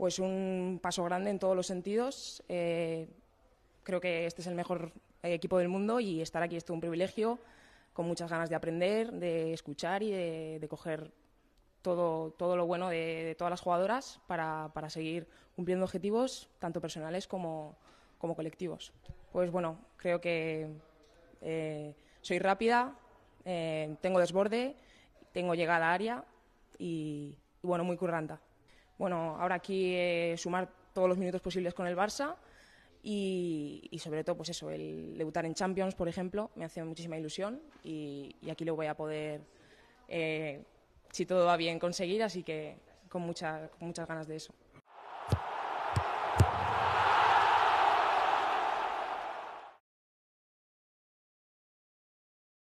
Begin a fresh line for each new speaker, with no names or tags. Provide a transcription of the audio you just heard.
pues un paso grande en todos los sentidos. Eh, creo que este es el mejor equipo del mundo y estar aquí es todo un privilegio, con muchas ganas de aprender, de escuchar y de, coger todo, todo lo bueno de, todas las jugadoras para, seguir cumpliendo objetivos, tanto personales como, como colectivos. Pues bueno, creo que eh, soy rápida, eh, tengo desborde, tengo llegada a área y bueno, muy curranta bueno, ahora aquí eh, sumar todos los minutos posibles con el Barça y, sobre todo, pues eso, el debutar en Champions, por ejemplo, me hace muchísima ilusión y, aquí lo voy a poder, eh, si todo va bien, conseguir, así que con, con muchas ganas de eso.